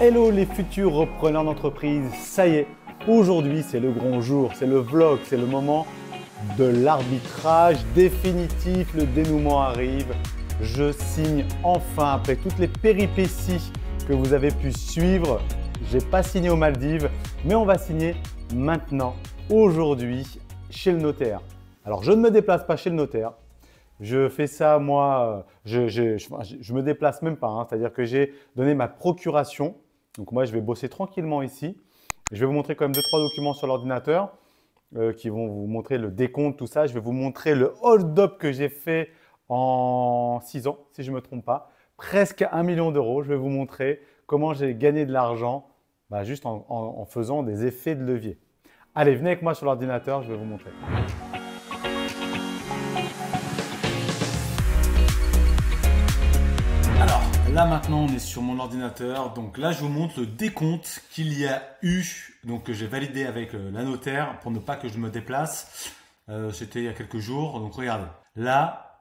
Hello les futurs repreneurs d'entreprise, ça y est, aujourd'hui c'est le grand jour, c'est le vlog, c'est le moment de l'arbitrage définitif, le dénouement arrive, je signe enfin après toutes les péripéties que vous avez pu suivre, j'ai pas signé aux Maldives, mais on va signer maintenant, aujourd'hui, chez le notaire. Alors je ne me déplace pas chez le notaire, je fais ça, moi, euh, je, je, me déplace même pas. Hein. C'est-à-dire que j'ai donné ma procuration donc moi, je vais bosser tranquillement ici. Je vais vous montrer quand même deux, trois documents sur l'ordinateur euh, qui vont vous montrer le décompte, tout ça. Je vais vous montrer le hold-up que j'ai fait en six ans, si je ne me trompe pas. Presque un million d'euros. Je vais vous montrer comment j'ai gagné de l'argent bah, juste en faisant des effets de levier. Allez, venez avec moi sur l'ordinateur, je vais vous montrer. là maintenant on est sur mon ordinateur. Donc là je vous montre le décompte qu'il y a eu, donc que j'ai validé avec euh, la notaire pour ne pas que je me déplace. Euh, c'était il y a quelques jours. Donc regardez, là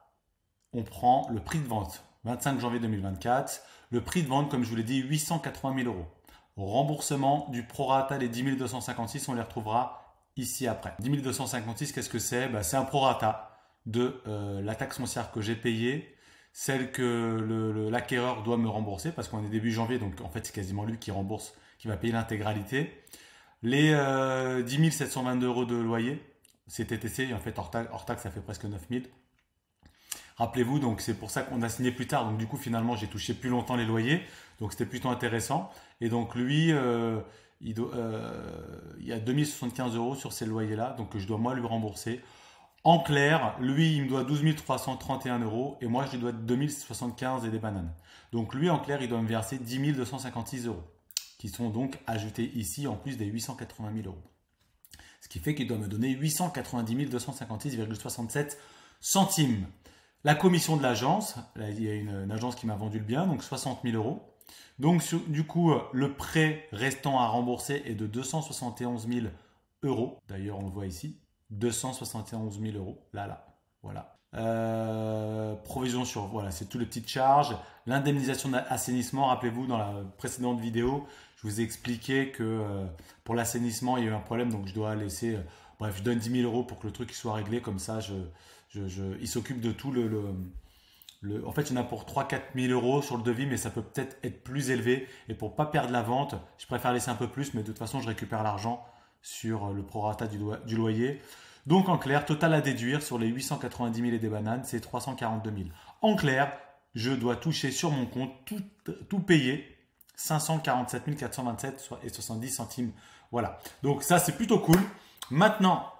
on prend le prix de vente, 25 janvier 2024. Le prix de vente, comme je vous l'ai dit, 880 000 euros. Remboursement du prorata des 10 256, on les retrouvera ici après. 10 256, qu'est-ce que c'est bah, C'est un prorata de euh, la taxe foncière que j'ai payée celle que l'acquéreur doit me rembourser, parce qu'on est début janvier, donc en fait c'est quasiment lui qui rembourse, qui va payer l'intégralité. Les 10 euh, 722 euros de loyer, c'est TTC, en fait hors taxe, ça fait presque 9 000. Rappelez-vous, donc c'est pour ça qu'on a signé plus tard. Donc du coup, finalement, j'ai touché plus longtemps les loyers. Donc c'était plutôt intéressant. Et donc lui, euh, il, doit, euh, il y a 2075 euros sur ces loyers-là. Donc je dois moi lui rembourser. En clair, lui, il me doit 12 331 euros et moi, je lui dois 2075 et des bananes. Donc lui, en clair, il doit me verser 10 256 euros, qui sont donc ajoutés ici en plus des 880 000 euros. Ce qui fait qu'il doit me donner 890 256,67 centimes. La commission de l'agence, il y a une, une agence qui m'a vendu le bien, donc 60 000 euros. Donc du coup, le prêt restant à rembourser est de 271 000 euros. D'ailleurs, on le voit ici. 271 000 euros. Là, là. Voilà. Euh, provision sur. Voilà, c'est toutes les petites charges. L'indemnisation d'assainissement, rappelez-vous, dans la précédente vidéo, je vous ai expliqué que euh, pour l'assainissement, il y a eu un problème, donc je dois laisser. Euh, bref, je donne 10 000 euros pour que le truc soit réglé, comme ça, je, il s'occupe de tout le, le en fait, il y en a pour 3-4 000 euros sur le devis, mais ça peut peut-être être plus élevé. Et pour pas perdre la vente, je préfère laisser un peu plus, mais de toute façon, je récupère l'argent sur le prorata du, loyer. Donc en clair, total à déduire sur les 890 000 et des bananes, c'est 342 000. En clair, je dois toucher sur mon compte tout, tout payer 547 427 et 70 centimes. Voilà. Donc ça, c'est plutôt cool. Maintenant,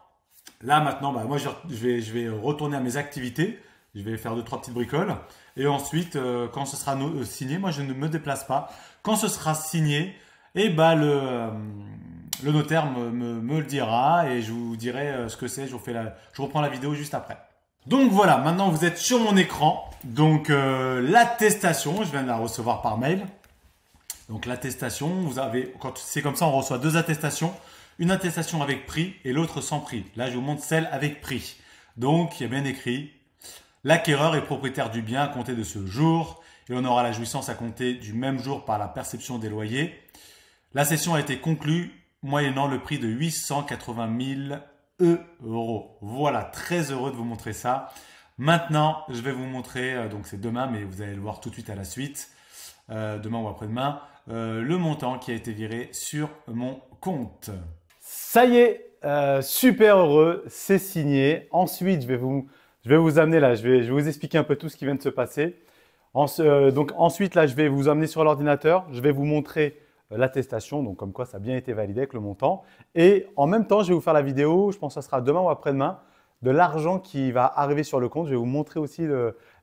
là maintenant, bah, moi je vais, je vais retourner à mes activités. Je vais faire deux, trois petites bricoles. Et ensuite, euh, quand ce sera euh, signé, moi je ne me déplace pas. Quand ce sera signé, et eh bah le, euh, le notaire me, me, le dira et je vous dirai euh, ce que c'est. Je vous fais la, je reprends la vidéo juste après. Donc voilà, maintenant vous êtes sur mon écran. Donc euh, l'attestation, je viens de la recevoir par mail. Donc l'attestation, vous avez, quand c'est comme ça, on reçoit deux attestations. Une attestation avec prix et l'autre sans prix. Là, je vous montre celle avec prix. Donc, il y a bien écrit, l'acquéreur est propriétaire du bien à compter de ce jour et on aura la jouissance à compter du même jour par la perception des loyers. La session a été conclue moyennant le prix de 880 000 euros. Voilà, très heureux de vous montrer ça. Maintenant, je vais vous montrer, euh, donc c'est demain, mais vous allez le voir tout de suite à la suite, euh, demain ou après-demain, euh, le montant qui a été viré sur mon compte. Ça y est, super heureux, c'est signé. Ensuite, je vais vous, je vais vous amener là, je vais, vous expliquer un peu tout ce qui vient de se passer. donc ensuite, là, je vais vous amener sur l'ordinateur, je vais vous montrer euh, l'attestation, donc comme quoi ça a bien été validé avec le montant. Et en même temps, je vais vous faire la vidéo, je pense que ça sera demain ou après-demain, de l'argent qui va arriver sur le compte. Je vais vous montrer aussi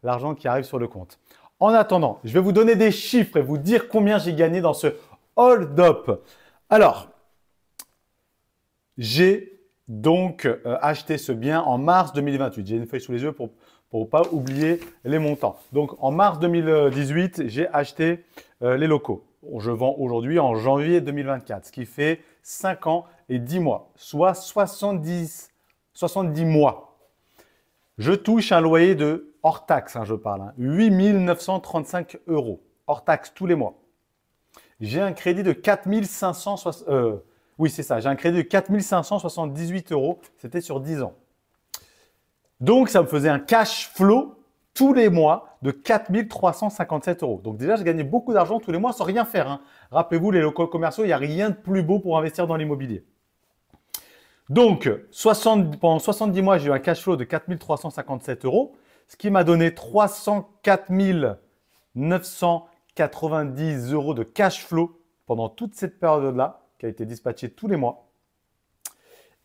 l'argent qui arrive sur le compte. En attendant, je vais vous donner des chiffres et vous dire combien j'ai gagné dans ce hold-up. Alors, j'ai donc euh, acheté ce bien en mars 2028. J'ai une feuille sous les yeux pour ne pas oublier les montants. Donc, en mars 2018, j'ai acheté euh, les locaux je vends aujourd'hui en janvier 2024, ce qui fait 5 ans et 10 mois, soit 70, 70 mois. Je touche un loyer de hors taxe, hein, je parle, hein, 8 935 euros hors taxe tous les mois. J'ai un crédit de 4 euros. oui c'est ça, j'ai un crédit de 4578 euros, c'était sur 10 ans. Donc ça me faisait un cash flow tous les mois de 357 euros. Donc déjà, j'ai gagné beaucoup d'argent tous les mois sans rien faire. Hein. Rappelez-vous, les locaux commerciaux, il n'y a rien de plus beau pour investir dans l'immobilier. Donc, pendant 70 mois, j'ai eu un cash flow de 357 euros, ce qui m'a donné 304 990 euros de cash flow pendant toute cette période-là, qui a été dispatchée tous les mois.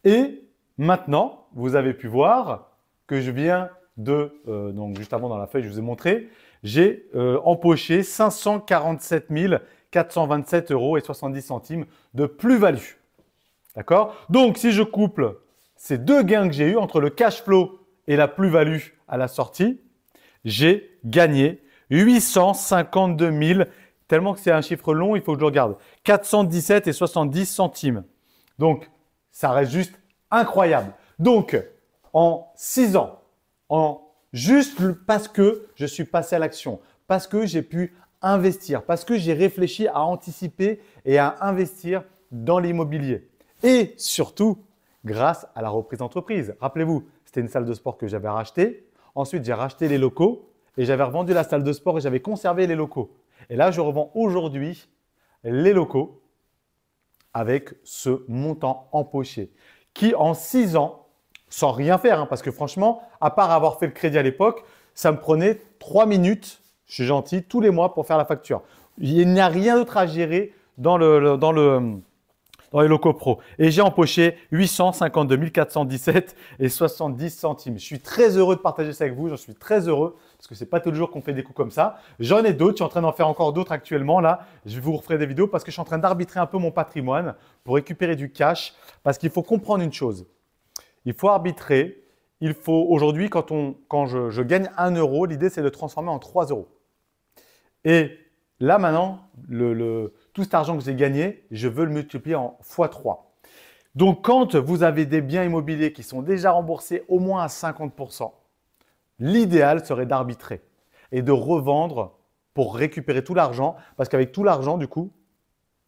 Et maintenant, vous avez pu voir que je viens euh, donc juste avant dans la feuille, je vous ai montré, j'ai euh, empoché 547 427 euros et 70 centimes de plus-value. D'accord Donc, si je couple ces deux gains que j'ai eus entre le cash flow et la plus-value à la sortie, j'ai gagné 852 000, tellement que c'est un chiffre long, il faut que je regarde, 417 et 70 centimes. Donc, ça reste juste incroyable. Donc, en 6 ans, juste parce que je suis passé à l'action, parce que j'ai pu investir, parce que j'ai réfléchi à anticiper et à investir dans l'immobilier. Et surtout, grâce à la reprise d'entreprise. Rappelez-vous, c'était une salle de sport que j'avais rachetée. Ensuite, j'ai racheté les locaux et j'avais revendu la salle de sport et j'avais conservé les locaux. Et là, je revends aujourd'hui les locaux avec ce montant empoché qui, en 6 ans, sans rien faire, hein, parce que franchement, à part avoir fait le crédit à l'époque, ça me prenait trois minutes, je suis gentil, tous les mois pour faire la facture. Il n'y a rien d'autre à gérer dans, le, dans, le, les locaux pro. Et j'ai empoché 852 417,70 et 70 centimes. Je suis très heureux de partager ça avec vous, j'en suis très heureux parce que ce n'est pas toujours jours qu'on fait des coups comme ça. J'en ai d'autres, je suis en train d'en faire encore d'autres actuellement là. Je vous referai des vidéos parce que je suis en train d'arbitrer un peu mon patrimoine pour récupérer du cash parce qu'il faut comprendre une chose. Il faut arbitrer. Il faut aujourd'hui, quand, je, gagne 1 euro, l'idée c'est de le transformer en 3 euros. Et là maintenant, tout cet argent que j'ai gagné, je veux le multiplier en x3. Donc quand vous avez des biens immobiliers qui sont déjà remboursés au moins à 50%, l'idéal serait d'arbitrer et de revendre pour récupérer tout l'argent, parce qu'avec tout l'argent, du coup,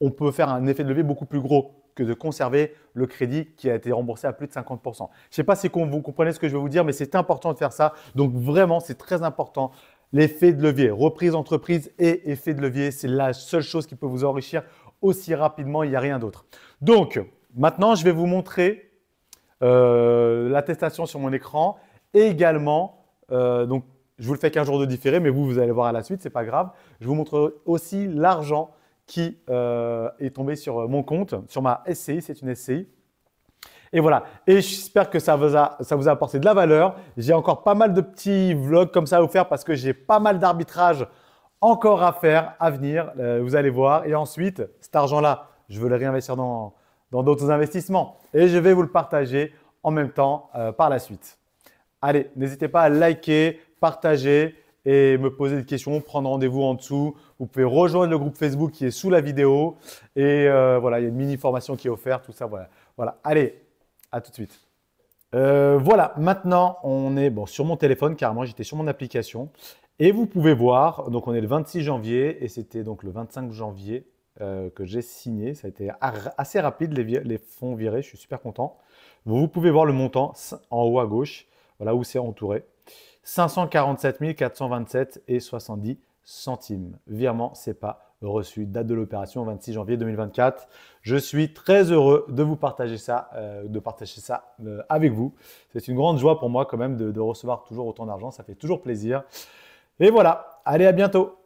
on peut faire un effet de levier beaucoup plus gros de conserver le crédit qui a été remboursé à plus de 50%. Je ne sais pas si vous comprenez ce que je vais vous dire, mais c'est important de faire ça. Donc vraiment, c'est très important. L'effet de levier, reprise entreprise et effet de levier, c'est la seule chose qui peut vous enrichir aussi rapidement, il n'y a rien d'autre. Donc maintenant, je vais vous montrer euh, l'attestation sur mon écran et également, euh, donc je vous le fais qu'un jour de différé, mais vous, vous allez voir à la suite, c'est pas grave. Je vous montre aussi l'argent qui euh, est tombé sur euh, mon compte, sur ma SCI, c'est une SCI. Et voilà. Et j'espère que ça vous a, ça vous a apporté de la valeur. J'ai encore pas mal de petits vlogs comme ça à vous faire parce que j'ai pas mal d'arbitrages encore à faire, à venir. Euh, vous allez voir. Et ensuite, cet argent-là, je veux le réinvestir dans, dans d'autres investissements. Et je vais vous le partager en même temps par la suite. Allez, n'hésitez pas à liker, partager et me poser des questions, prendre rendez-vous en dessous. Vous pouvez rejoindre le groupe Facebook qui est sous la vidéo. Et euh, voilà, il y a une mini formation qui est offerte, tout ça. Voilà. voilà. Allez, à tout de suite. Euh, voilà, maintenant on est bon, sur mon téléphone carrément, j'étais sur mon application. Et vous pouvez voir, donc on est le 26 janvier et c'était donc le 25 janvier euh, que j'ai signé. Ça a été assez rapide, les, les, fonds virés, je suis super content. Vous pouvez voir le montant en haut à gauche, voilà où c'est entouré. 547 427 et 70 centimes. Virement, c'est pas reçu. Date de l'opération 26 janvier 2024. Je suis très heureux de vous partager ça, euh, de partager ça euh, avec vous. C'est une grande joie pour moi quand même de recevoir toujours autant d'argent. Ça fait toujours plaisir. Et voilà. Allez, à bientôt.